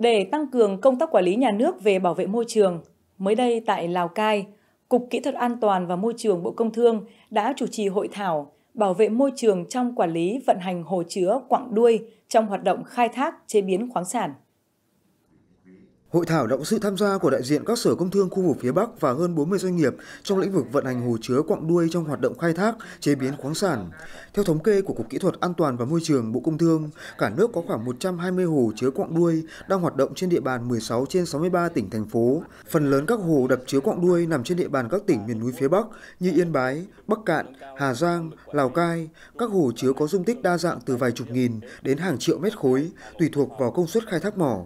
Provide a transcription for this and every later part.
Để tăng cường công tác quản lý nhà nước về bảo vệ môi trường, mới đây tại Lào Cai, Cục Kỹ thuật An toàn và Môi trường Bộ Công Thương đã chủ trì hội thảo bảo vệ môi trường trong quản lý vận hành hồ chứa quặng đuôi trong hoạt động khai thác chế biến khoáng sản. Hội thảo động sự tham gia của đại diện các sở công thương khu vực phía Bắc và hơn 40 doanh nghiệp trong lĩnh vực vận hành hồ chứa quặng đuôi trong hoạt động khai thác, chế biến khoáng sản. Theo thống kê của Cục Kỹ thuật An toàn và Môi trường Bộ Công Thương, cả nước có khoảng 120 hồ chứa quặng đuôi đang hoạt động trên địa bàn 16 trên 63 tỉnh thành phố. Phần lớn các hồ đập chứa quặng đuôi nằm trên địa bàn các tỉnh miền núi phía Bắc như Yên Bái, Bắc Cạn, Hà Giang, Lào Cai. Các hồ chứa có dung tích đa dạng từ vài chục nghìn đến hàng triệu mét khối, tùy thuộc vào công suất khai thác mỏ.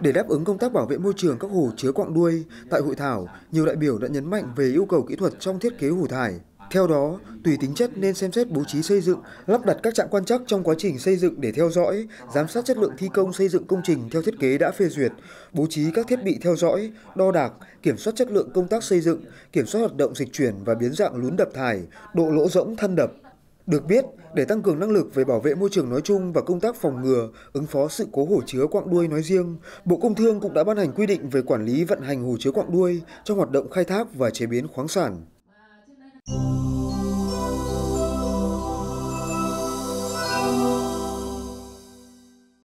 Để đáp ứng công tác bảo vệ môi trường các hồ chứa quặng đuôi, tại hội thảo, nhiều đại biểu đã nhấn mạnh về yêu cầu kỹ thuật trong thiết kế hồ thải. Theo đó, tùy tính chất nên xem xét bố trí xây dựng, lắp đặt các trạm quan trắc trong quá trình xây dựng để theo dõi, giám sát chất lượng thi công xây dựng công trình theo thiết kế đã phê duyệt, bố trí các thiết bị theo dõi, đo đạc, kiểm soát chất lượng công tác xây dựng, kiểm soát hoạt động dịch chuyển và biến dạng lún đập thải, độ lỗ rỗng thân đập. Được biết, để tăng cường năng lực về bảo vệ môi trường nói chung và công tác phòng ngừa, ứng phó sự cố hồ chứa quạng đuôi nói riêng, Bộ Công Thương cũng đã ban hành quy định về quản lý vận hành hồ chứa quạng đuôi trong hoạt động khai thác và chế biến khoáng sản.